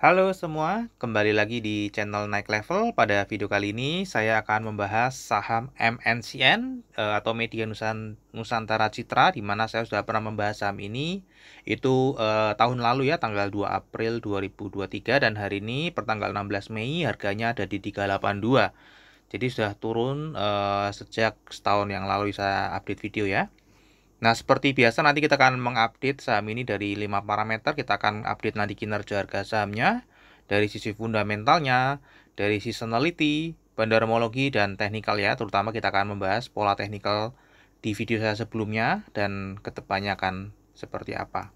Halo semua, kembali lagi di channel Naik Level. Pada video kali ini saya akan membahas saham MNCN eh, atau Media Nusantara Citra di mana saya sudah pernah membahas saham ini itu eh, tahun lalu ya tanggal 2 April 2023 dan hari ini pertanggal 16 Mei harganya ada di 382. Jadi sudah turun eh, sejak setahun yang lalu saya update video ya. Nah, seperti biasa nanti kita akan mengupdate saham ini dari 5 parameter. Kita akan update nanti kinerja harga sahamnya, dari sisi fundamentalnya, dari seasonality, bandarmologi, dan teknikal ya. Terutama kita akan membahas pola teknikal di video saya sebelumnya dan kedepannya akan seperti apa.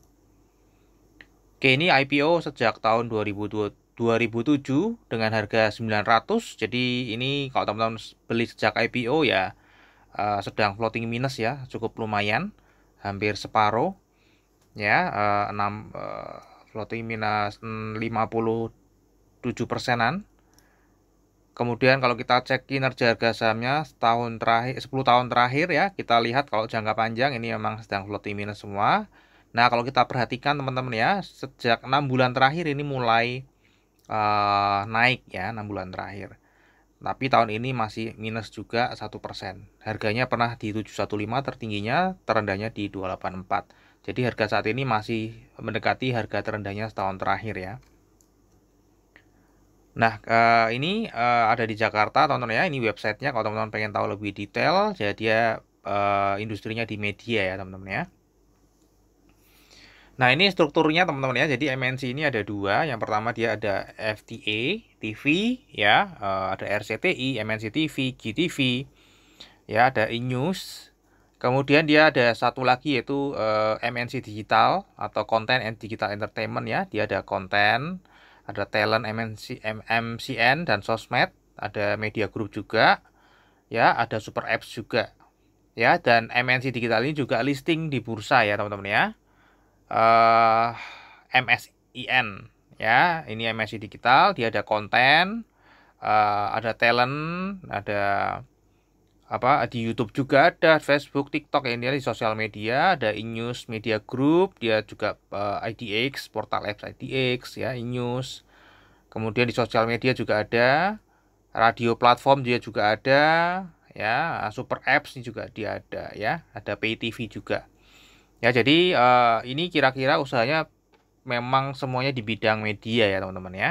Oke, ini IPO sejak tahun 2020, 2007 dengan harga 900. Jadi ini kalau teman-teman beli sejak IPO ya Eh, sedang floating minus ya, cukup lumayan, hampir separuh ya, uh, 6 uh, floating minus 57 persenan. Kemudian kalau kita cek kinerja harga sahamnya setahun terakhir 10 tahun terakhir ya, kita lihat kalau jangka panjang ini memang sedang floating minus semua. Nah, kalau kita perhatikan teman-teman ya, sejak 6 bulan terakhir ini mulai uh, naik ya, 6 bulan terakhir. Tapi tahun ini masih minus juga satu persen. Harganya pernah di 715 tertingginya, terendahnya di 284. Jadi harga saat ini masih mendekati harga terendahnya setahun terakhir ya. Nah, eh, ini eh, ada di Jakarta, teman-teman ya. Ini websitenya kalau teman-teman pengen tahu lebih detail. Jadi dia eh, industrinya di media ya, teman-teman ya. Nah, ini strukturnya teman-teman ya. Jadi MNC ini ada dua. Yang pertama dia ada FTA TV ya, eh, ya, ada RCTI, MNC TV, GTV, ya ada e Kemudian dia ada satu lagi yaitu uh, eh, MNC Digital atau Content and Digital Entertainment ya. Dia ada konten, ada talent MNC MMCN dan sosmed, ada media group juga. Ya, ada super apps juga. Ya, dan MNC Digital ini juga listing di bursa ya, teman-teman ya. Eh MSIN ya ini MSI digital dia ada konten uh, ada talent ada apa di YouTube juga ada Facebook TikTok ini di sosial media ada Inews Media Group dia juga uh, eh, IDX portal apps IDX ya Inews kemudian di sosial media juga ada radio platform dia juga ada ya super apps ini juga dia ada ya ada PTV juga ya jadi uh, ini kira-kira usahanya memang semuanya di bidang media ya teman-teman ya.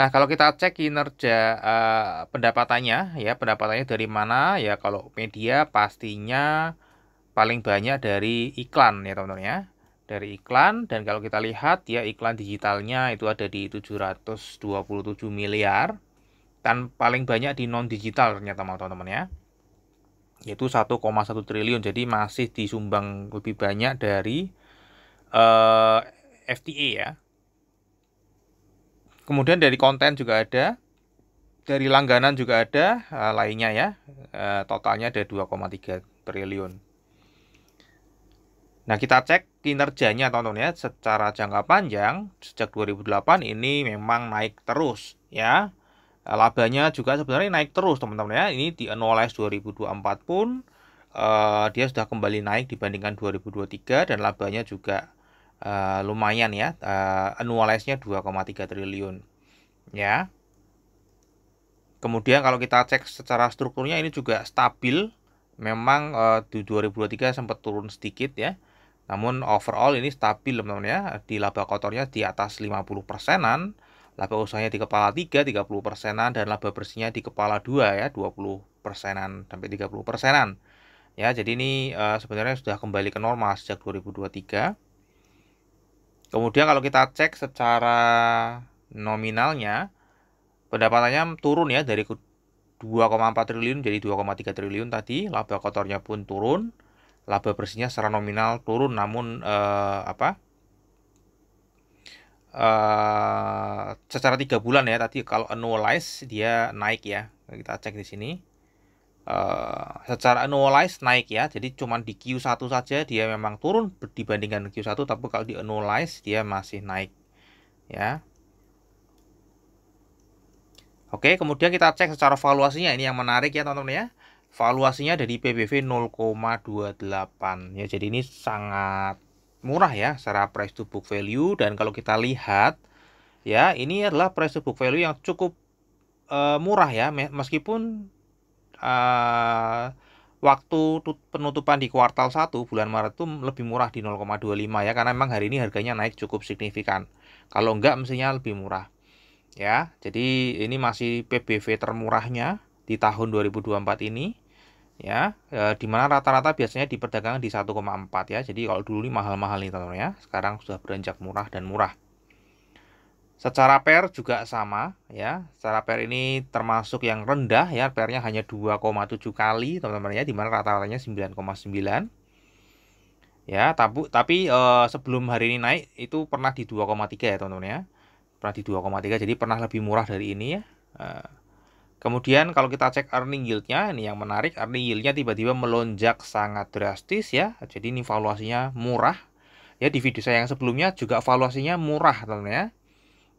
Nah, kalau kita cek kinerja uh, pendapatannya ya, pendapatannya dari mana? Ya kalau media pastinya paling banyak dari iklan ya, teman-teman ya. Dari iklan dan kalau kita lihat ya iklan digitalnya itu ada di 727 miliar dan paling banyak di non digital ternyata mau teman-teman ya. Yaitu 1,1 triliun. Jadi masih disumbang lebih banyak dari uh, eh, FTA ya. Kemudian dari konten juga ada, dari langganan juga ada uh, lainnya ya. Uh, totalnya ada 2,3 triliun. Nah, kita cek kinerjanya tonton ya secara jangka panjang sejak 2008 ini memang naik terus ya. Labanya juga sebenarnya naik terus teman-teman ya. Ini di annualize 2024 pun uh, dia sudah kembali naik dibandingkan 2023 dan labanya juga uh, lumayan ya uh, eh, annualize nya 2,3 triliun ya kemudian kalau kita cek secara strukturnya ini juga stabil memang uh, di 2023 sempat turun sedikit ya namun overall ini stabil teman-teman ya di laba kotornya di atas 50 persenan laba usahanya di kepala 3 30 persenan dan laba bersihnya di kepala 2 ya 20 persenan sampai 30 persenan ya jadi ini uh, sebenarnya sudah kembali ke normal sejak 2023 Kemudian kalau kita cek secara nominalnya pendapatannya turun ya dari 2,4 triliun jadi 2,3 triliun tadi, laba kotornya pun turun, laba bersihnya secara nominal turun namun eh, apa? Eh, secara tiga bulan ya tadi kalau annualize dia naik ya. Kita cek di sini. Eh, secara annualized naik ya. Jadi cuma di Q1 saja dia memang turun dibandingkan Q1 tapi kalau di annualized dia masih naik ya. Oke, kemudian kita cek secara valuasinya ini yang menarik ya teman-teman ya. Valuasinya dari PBV 0,28 ya. Jadi ini sangat murah ya secara price to book value dan kalau kita lihat ya ini adalah price to book value yang cukup uh, murah ya meskipun uh, waktu penutupan di kuartal 1 bulan Maret itu lebih murah di 0,25 ya karena memang hari ini harganya naik cukup signifikan. Kalau enggak mestinya lebih murah. Ya, jadi ini masih PBV termurahnya di tahun 2024 ini ya e, di mana rata-rata biasanya di di 1,4 ya. Jadi kalau dulu ini mahal-mahal nih teman-teman ya. Sekarang sudah beranjak murah dan murah. Secara pair juga sama ya. Secara pair ini termasuk yang rendah ya, pairnya hanya 2,7 kali teman-teman ya, di mana rata-ratanya 9,9. Ya, tabu, tapi e, sebelum hari ini naik itu pernah di 2,3 ya teman-teman ya. Pernah di 2,3 jadi pernah lebih murah dari ini ya. Eh, kemudian kalau kita cek earning yieldnya, ini yang menarik earning yieldnya tiba-tiba melonjak sangat drastis ya. Jadi ini valuasinya murah. Ya di video saya yang sebelumnya juga valuasinya murah teman-teman ya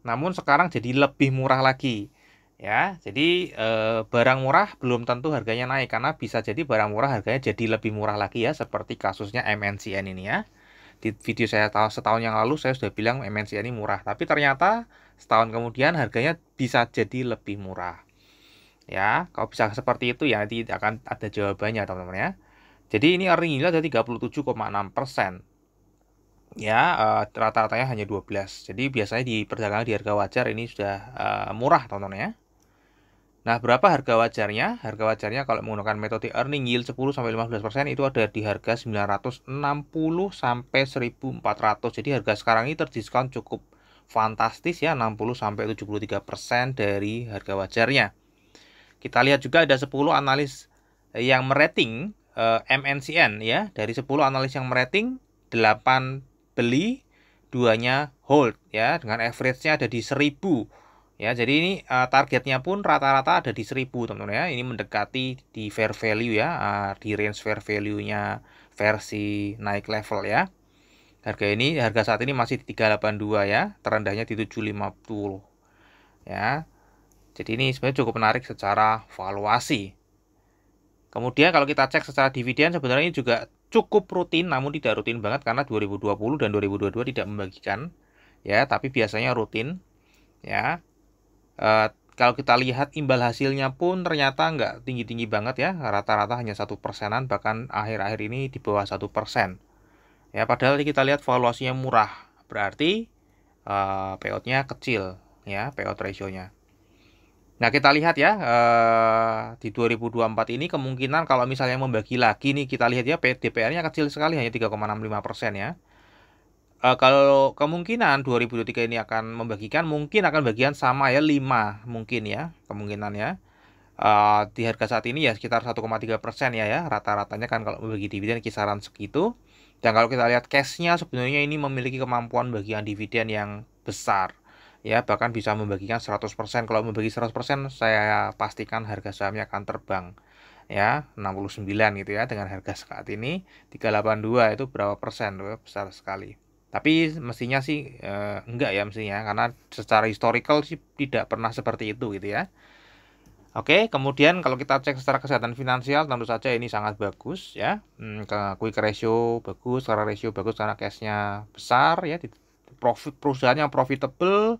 namun sekarang jadi lebih murah lagi ya jadi e, barang murah belum tentu harganya naik karena bisa jadi barang murah harganya jadi lebih murah lagi ya seperti kasusnya MNCN ini ya di video saya tahu setahun yang lalu saya sudah bilang MNCN ini murah tapi ternyata setahun kemudian harganya bisa jadi lebih murah ya kalau bisa seperti itu ya nanti akan ada jawabannya teman-teman ya jadi ini earning yield ada 37,6 persen ya uh, rata-ratanya hanya 12. Jadi biasanya di perdagangan di harga wajar ini sudah uh, murah ya. Nah, berapa harga wajarnya? Harga wajarnya kalau menggunakan metode earning yield 10 sampai 15% itu ada di harga 960 sampai 1400. Jadi harga sekarang ini terdiskon cukup fantastis ya 60 sampai 73% dari harga wajarnya. Kita lihat juga ada 10 analis yang merating eh, MNCN ya. Dari 10 analis yang merating 8 beli, duanya hold ya dengan average-nya ada di 1000. Ya, jadi ini uh, targetnya pun rata-rata ada di 1000, teman-teman ya. Ini mendekati di fair value ya, uh, di range fair value-nya versi naik level ya. Harga ini harga saat ini masih di 382 ya, terendahnya di 750. Ya. Jadi ini sebenarnya cukup menarik secara valuasi. Kemudian kalau kita cek secara dividen sebenarnya ini juga cukup rutin namun tidak rutin banget karena 2020 dan 2022 tidak membagikan ya tapi biasanya rutin ya e, kalau kita lihat imbal hasilnya pun ternyata nggak tinggi-tinggi banget ya rata-rata hanya satu persenan bahkan akhir-akhir ini di bawah satu persen ya padahal kita lihat valuasinya murah berarti e payoutnya kecil ya payout ratio-nya Nah, kita lihat ya eh, di 2024 ini kemungkinan kalau misalnya membagi lagi nih kita lihat ya DPR-nya kecil sekali hanya 3,65% persen ya. Eh, kalau kemungkinan 2023 ini akan membagikan mungkin akan bagian sama ya 5 mungkin ya kemungkinannya. Eh, di harga saat ini ya sekitar 1,3% persen ya ya rata-ratanya kan kalau membagi dividen kisaran segitu. Dan kalau kita lihat cashnya sebenarnya ini memiliki kemampuan bagian dividen yang besar ya bahkan bisa membagikan 100% kalau membagi 100% saya pastikan harga sahamnya akan terbang ya 69 gitu ya dengan harga saat ini 382 itu berapa persen tuh besar sekali tapi mestinya sih eh, enggak ya mestinya karena secara historical sih tidak pernah seperti itu gitu ya Oke, kemudian kalau kita cek secara kesehatan finansial, tentu saja ini sangat bagus ya. Hmm, quick ratio bagus, secara ratio bagus karena cashnya besar ya, profit perusahaan yang profitable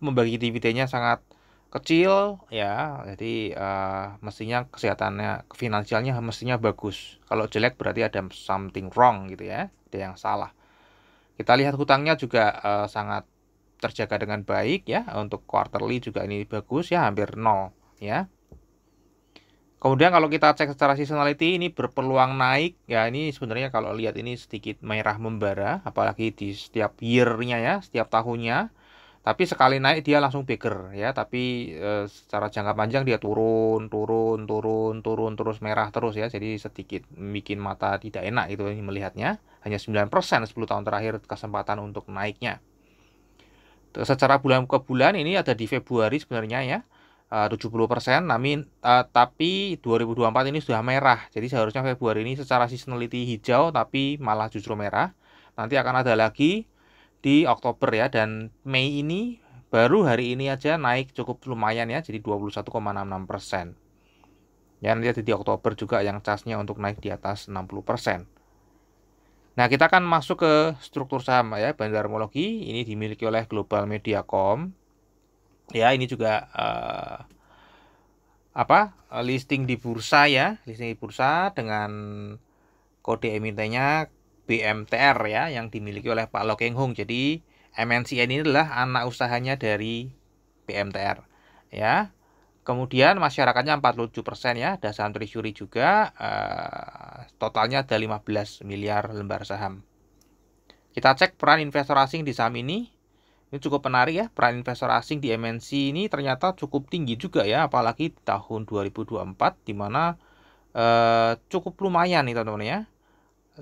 membagi dividennya sangat kecil ya jadi uh, mestinya kesehatannya finansialnya mestinya bagus kalau jelek berarti ada something wrong gitu ya ada yang salah kita lihat hutangnya juga uh, sangat terjaga dengan baik ya untuk quarterly juga ini bagus ya hampir nol ya Kemudian kalau kita cek secara seasonality ini berpeluang naik ya ini sebenarnya kalau lihat ini sedikit merah membara apalagi di setiap year-nya ya, setiap tahunnya. Tapi sekali naik dia langsung bigger ya, tapi e, secara jangka panjang dia turun, turun, turun, turun terus merah terus ya. Jadi sedikit bikin mata tidak enak itu ini melihatnya. Hanya 9% 10 tahun terakhir kesempatan untuk naiknya. Secara bulan ke bulan ini ada di Februari sebenarnya ya 70%, namin, uh, tapi 2024 ini sudah merah. Jadi seharusnya Februari ini secara seasonality hijau tapi malah justru merah. Nanti akan ada lagi di Oktober ya dan Mei ini baru hari ini aja naik cukup lumayan ya jadi 21,66%. Ya nanti ada di Oktober juga yang casnya untuk naik di atas 60%. Nah, kita akan masuk ke struktur saham ya, bandar ini dimiliki oleh Global Mediacom ya ini juga uh, apa listing di bursa ya listing di bursa dengan kode emitennya BMTR ya yang dimiliki oleh Pak Lokeng Hong jadi MNCN ini adalah anak usahanya dari BMTR ya kemudian masyarakatnya 47% ya ada saham treasury juga uh, totalnya ada 15 miliar lembar saham kita cek peran investor asing di saham ini ini cukup menarik ya, peran investor asing di MNC ini ternyata cukup tinggi juga ya, apalagi di tahun 2024 di mana eh, cukup lumayan nih teman-teman ya.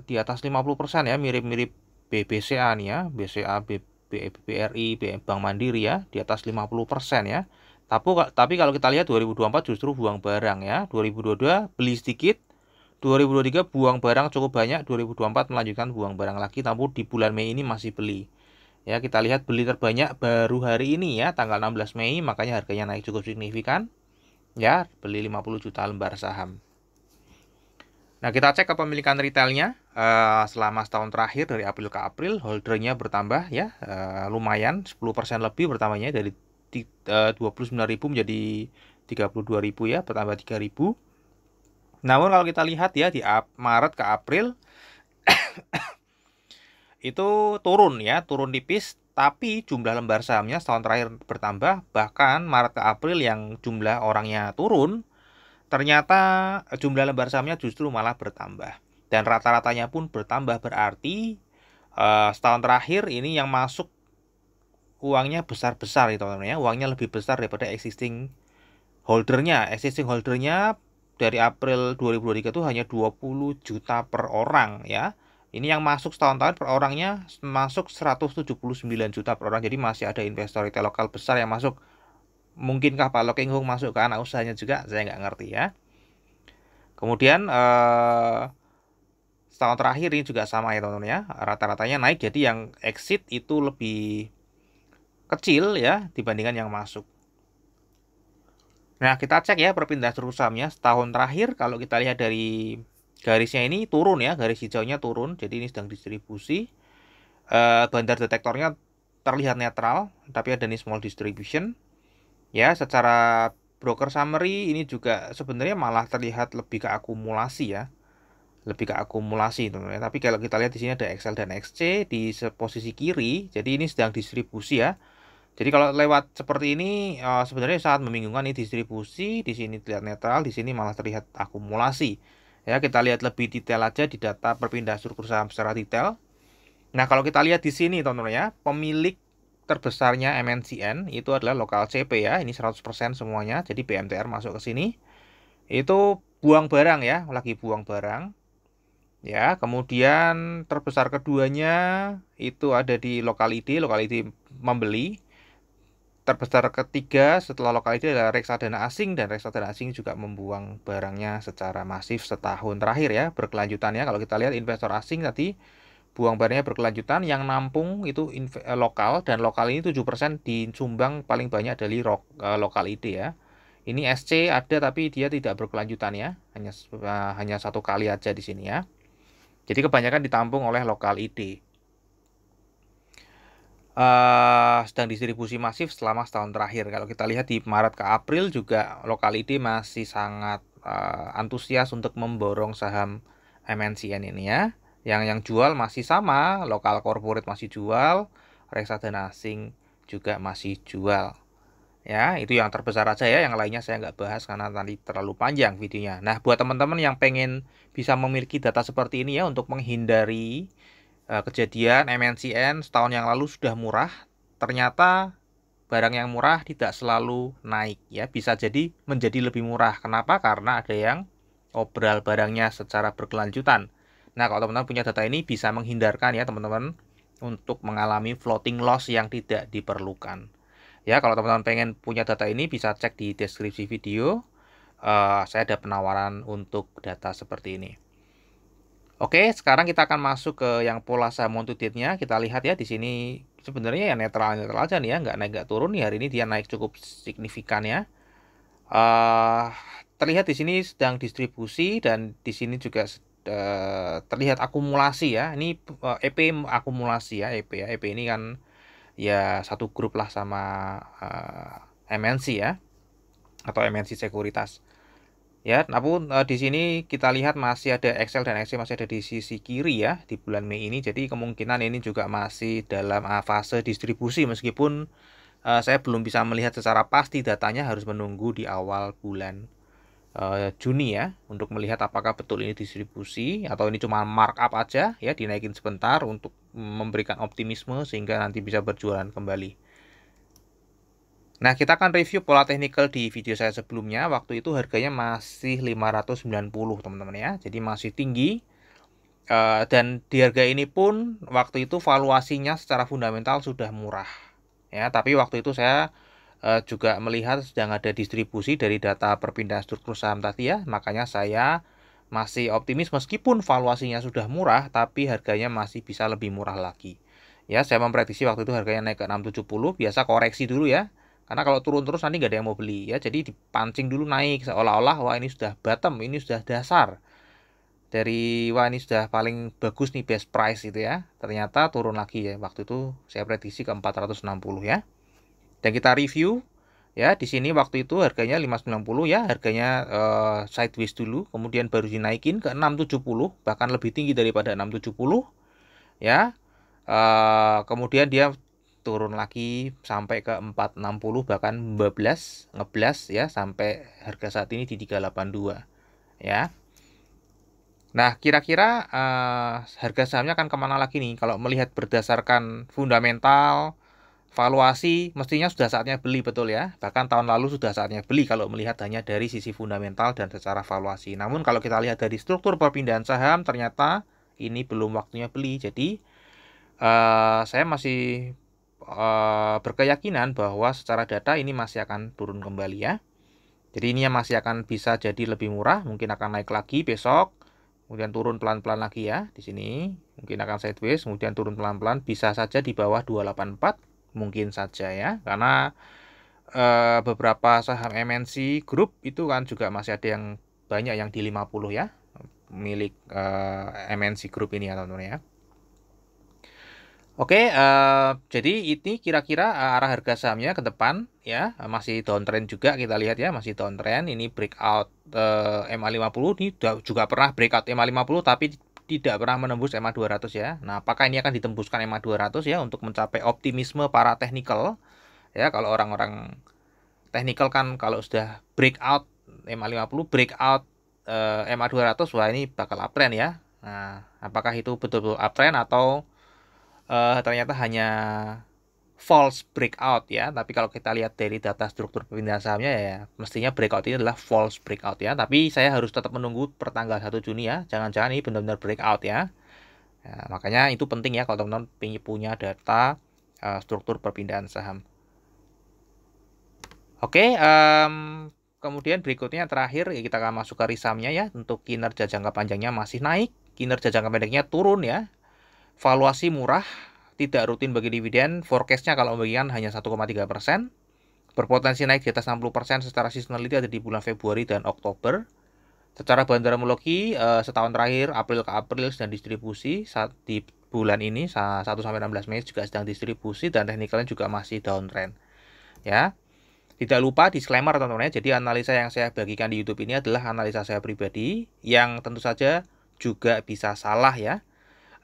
Di atas 50% ya, mirip-mirip BBCA nih ya, BCA, BBRI, Bank Mandiri ya, di atas 50% ya. Tapi, tapi kalau kita lihat 2024 justru buang barang ya, 2022 beli sedikit, 2023 buang barang cukup banyak, 2024 melanjutkan buang barang lagi, tapi di bulan Mei ini masih beli. Ya, kita lihat beli terbanyak baru hari ini ya, tanggal 16 Mei, makanya harganya naik cukup signifikan. Ya, beli 50 juta lembar saham. Nah, kita cek kepemilikan retailnya eh, selama setahun terakhir dari April ke April, holdernya bertambah ya, uh, lumayan 10% lebih bertambahnya dari 29.000 eh, menjadi 32.000 ya, bertambah 3.000. Namun kalau kita lihat ya di Maret ke April itu turun ya, turun tipis, tapi jumlah lembar sahamnya setahun terakhir bertambah, bahkan Maret ke April yang jumlah orangnya turun, ternyata jumlah lembar sahamnya justru malah bertambah. Dan rata-ratanya pun bertambah berarti uh, setahun terakhir ini yang masuk uangnya besar-besar itu teman-teman ya, uangnya lebih besar daripada existing holdernya. Existing holdernya dari April 2023 itu hanya 20 juta per orang ya ini yang masuk setahun-tahun per orangnya masuk 179 juta per orang. Jadi masih ada investor retail lokal besar yang masuk. Mungkinkah Pak Loking Hong masuk ke anak usahanya juga? Saya nggak ngerti ya. Kemudian eh, setahun terakhir ini juga sama ya teman-teman ya. Rata-ratanya naik jadi yang exit itu lebih kecil ya dibandingkan yang masuk. Nah kita cek ya perpindahan struktur sahamnya setahun terakhir kalau kita lihat dari garisnya ini turun ya garis hijaunya turun jadi ini sedang distribusi eh, bandar detektornya terlihat netral tapi ada nih small distribution ya secara broker summary ini juga sebenarnya malah terlihat lebih ke akumulasi ya lebih ke akumulasi teman-teman tapi kalau kita lihat di sini ada XL dan XC di posisi kiri jadi ini sedang distribusi ya jadi kalau lewat seperti ini eh, sebenarnya sangat membingungkan ini distribusi di sini terlihat netral di sini malah terlihat akumulasi Ya, kita lihat lebih detail aja di data perpindah struktur saham secara detail. Nah, kalau kita lihat di sini teman-teman ya, pemilik terbesarnya MNCN itu adalah lokal CP ya. Ini 100% semuanya. Jadi BMTR masuk ke sini. Itu buang barang ya, lagi buang barang. Ya, kemudian terbesar keduanya itu ada di lokal ID, lokal ID membeli terbesar ketiga setelah lokal itu adalah reksadana asing dan reksadana asing juga membuang barangnya secara masif setahun terakhir ya berkelanjutannya kalau kita lihat investor asing tadi buang barangnya berkelanjutan yang nampung itu eh, lokal dan lokal ini 7% disumbang paling banyak dari eh, lokal ide ya ini SC ada tapi dia tidak berkelanjutan ya hanya eh, hanya satu kali aja di sini ya jadi kebanyakan ditampung oleh lokal ide uh, sedang distribusi masif selama setahun terakhir. Kalau kita lihat di Maret ke April juga lokality masih sangat uh, antusias untuk memborong saham MNCN ini ya. Yang yang jual masih sama, lokal corporate masih jual, reksa dan asing juga masih jual. Ya, itu yang terbesar aja ya, yang lainnya saya nggak bahas karena tadi terlalu panjang videonya. Nah, buat teman-teman yang pengen bisa memiliki data seperti ini ya untuk menghindari Eh, kejadian MNCN setahun yang lalu sudah murah, ternyata barang yang murah tidak selalu naik ya, bisa jadi menjadi lebih murah. Kenapa? Karena ada yang obral barangnya secara berkelanjutan. Nah, kalau teman-teman punya data ini bisa menghindarkan ya teman-teman untuk mengalami floating loss yang tidak diperlukan. Ya, kalau teman-teman pengen punya data ini bisa cek di deskripsi video. Uh, saya ada penawaran untuk data seperti ini. Oke, sekarang kita akan masuk ke yang pola saya mau date-nya. Kita lihat ya di sini sebenarnya ya netral-netral aja nih ya, nggak naik nggak turun nih. Hari ini dia naik cukup signifikan ya. Uh, terlihat di sini sedang distribusi dan di sini juga uh, terlihat akumulasi ya. Ini uh, eh, EP akumulasi ya, EP ya. EP ini kan ya satu grup lah sama uh, MNC ya atau MNC sekuritas ya namun e, di sini kita lihat masih ada Excel dan Excel masih ada di sisi kiri ya di bulan Mei ini jadi kemungkinan ini juga masih dalam eh, fase distribusi meskipun e, saya belum bisa melihat secara pasti datanya harus menunggu di awal bulan e, Juni ya untuk melihat apakah betul ini distribusi atau ini cuma markup aja ya dinaikin sebentar untuk memberikan optimisme sehingga nanti bisa berjualan kembali Nah, kita akan review pola technical di video saya sebelumnya. Waktu itu harganya masih 590, teman-teman ya. Jadi masih tinggi. Eh, dan di harga ini pun waktu itu valuasinya secara fundamental sudah murah. Ya, tapi waktu itu saya eh, juga melihat sedang ada distribusi dari data perpindahan struktur saham tadi ya. Makanya saya masih optimis meskipun valuasinya sudah murah, tapi harganya masih bisa lebih murah lagi. Ya, saya memprediksi waktu itu harganya naik ke 670, biasa koreksi dulu ya karena kalau turun terus nanti nggak ada yang mau beli ya. Jadi dipancing dulu naik seolah-olah wah ini sudah bottom, ini sudah dasar. Dari wah ini sudah paling bagus nih best price itu ya. Ternyata turun lagi ya. Waktu itu saya prediksi ke 460 ya. Dan kita review ya di sini waktu itu harganya 590 ya harganya uh, sideways dulu kemudian baru dinaikin ke 670 bahkan lebih tinggi daripada 670 ya uh, kemudian dia turun lagi sampai ke 460 bahkan 12 ngeblas ya sampai harga saat ini di 382 ya. Nah, kira-kira uh, harga sahamnya akan kemana lagi nih? Kalau melihat berdasarkan fundamental, valuasi, mestinya sudah saatnya beli betul ya. Bahkan tahun lalu sudah saatnya beli kalau melihat hanya dari sisi fundamental dan secara valuasi. Namun kalau kita lihat dari struktur perpindahan saham, ternyata ini belum waktunya beli. Jadi uh, saya masih Eh, berkeyakinan bahwa secara data ini masih akan turun kembali ya. Jadi ini yang masih akan bisa jadi lebih murah, mungkin akan naik lagi besok, kemudian turun pelan-pelan lagi ya di sini. Mungkin akan sideways, kemudian turun pelan-pelan, bisa saja di bawah 284 mungkin saja ya. Karena e, beberapa saham MNC Group itu kan juga masih ada yang banyak yang di 50 ya milik e, eh, MNC Group ini ya teman-teman ya. Oke, uh, jadi ini kira-kira eh, arah harga sahamnya ke depan ya, masih downtrend juga kita lihat ya, masih downtrend. Ini breakout eh, uh, MA50 ini juga pernah breakout MA50 tapi tidak pernah menembus MA200 ya. Nah, apakah ini akan ditembuskan MA200 ya untuk mencapai optimisme para technical ya kalau orang-orang technical kan kalau sudah breakout MA50, breakout uh, MA200 wah ini bakal uptrend ya. Nah, apakah itu betul-betul uptrend atau uh, ternyata hanya false breakout ya. Tapi kalau kita lihat dari data struktur perpindahan sahamnya ya mestinya breakout ini adalah false breakout ya. Tapi saya harus tetap menunggu pertanggal 1 Juni ya. Jangan-jangan ini benar-benar breakout ya. Ya, makanya itu penting ya kalau teman-teman punya data uh, struktur perpindahan saham. Oke, um, kemudian berikutnya terakhir ya kita akan masuk ke risamnya ya. Untuk kinerja jangka panjangnya masih naik, kinerja jangka pendeknya turun ya. Valuasi murah, tidak rutin bagi dividen, forecastnya kalau membagikan hanya 1,3 persen, berpotensi naik di atas 60 persen secara seasonality ada di bulan Februari dan Oktober. Secara bandaramologi eh, setahun terakhir April ke April sedang distribusi saat di bulan ini 1 sampai 16 Mei juga sedang distribusi dan teknikalnya juga masih downtrend. Ya. Tidak lupa disclaimer teman-teman ya. Jadi analisa yang saya bagikan di YouTube ini adalah analisa saya pribadi yang tentu saja juga bisa salah ya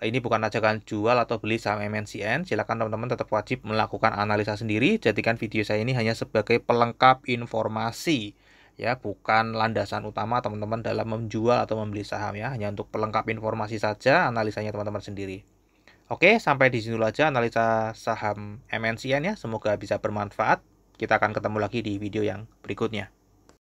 ini bukan ajakan jual atau beli saham MNCN. Silakan teman-teman tetap wajib melakukan analisa sendiri. Jadikan video saya ini hanya sebagai pelengkap informasi ya, bukan landasan utama teman-teman dalam menjual atau membeli saham ya, hanya untuk pelengkap informasi saja analisanya teman-teman sendiri. Oke, sampai di sini dulu aja analisa saham MNCN ya. Semoga bisa bermanfaat. Kita akan ketemu lagi di video yang berikutnya.